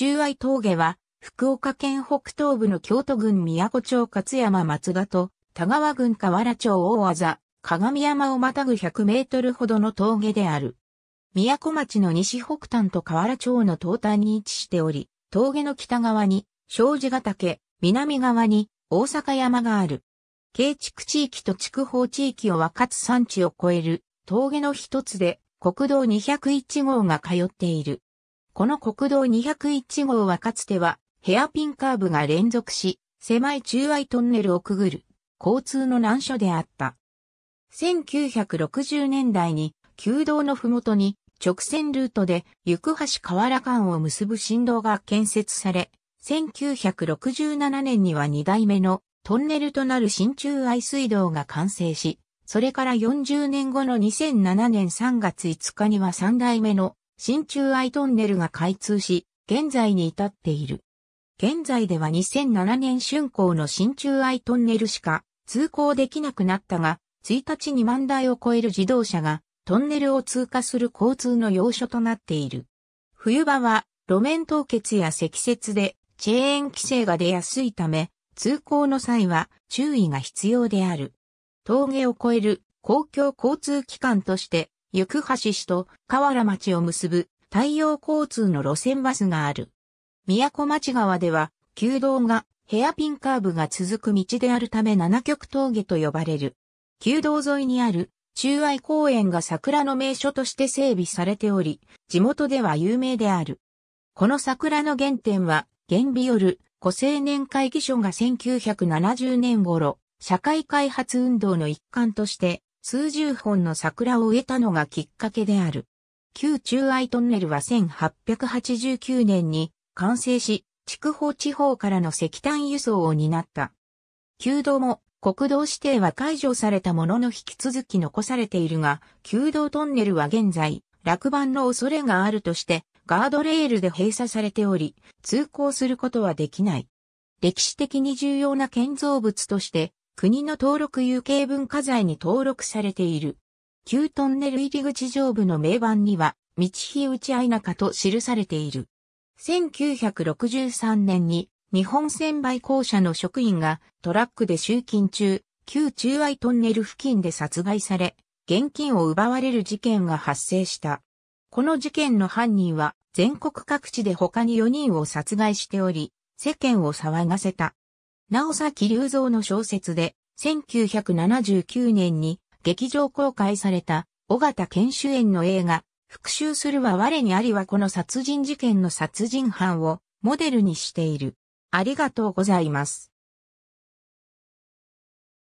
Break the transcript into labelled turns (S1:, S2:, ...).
S1: 中愛峠は、福岡県北東部の京都郡宮古町勝山松田と、田川郡河原町大技、鏡山をまたぐ100メートルほどの峠である。宮古町の西北端と河原町の東端に位置しており、峠の北側に、庄司ヶ岳、南側に、大阪山がある。建築地域と筑豊地域を分かつ山地を越える、峠の一つで、国道201号が通っている。この国道201号はかつてはヘアピンカーブが連続し、狭い中愛トンネルをくぐる交通の難所であった。1960年代に旧道のふもとに直線ルートで行橋河原間を結ぶ振動が建設され、1967年には2代目のトンネルとなる新中愛水道が完成し、それから40年後の2007年3月5日には3代目の新中愛トンネルが開通し、現在に至っている。現在では2007年春光の新中愛トンネルしか通行できなくなったが、1日に万台を超える自動車がトンネルを通過する交通の要所となっている。冬場は路面凍結や積雪でチェーン規制が出やすいため、通行の際は注意が必要である。峠を越える公共交通機関として行橋市と河原町を結ぶ太陽交通の路線バスがある。宮古町川では、旧道がヘアピンカーブが続く道であるため七極峠と呼ばれる。旧道沿いにある中愛公園が桜の名所として整備されており、地元では有名である。この桜の原点は、原美よる、古青年会議所が1970年頃、社会開発運動の一環として、数十本の桜を植えたのがきっかけである。旧中愛トンネルは1889年に完成し、筑豊地方からの石炭輸送を担った。旧道も国道指定は解除されたものの引き続き残されているが、旧道トンネルは現在、落盤の恐れがあるとして、ガードレールで閉鎖されており、通行することはできない。歴史的に重要な建造物として、国の登録有形文化財に登録されている。旧トンネル入り口上部の名板には、道日内あ中と記されている。1963年に日本船売公社の職員がトラックで集金中、旧中愛トンネル付近で殺害され、現金を奪われる事件が発生した。この事件の犯人は全国各地で他に4人を殺害しており、世間を騒がせた。直崎隆三の小説で、1979年に劇場公開された、尾形健主演の映画、復讐するは我にありはこの殺人事件の殺人犯をモデルにしている。ありがとうございます。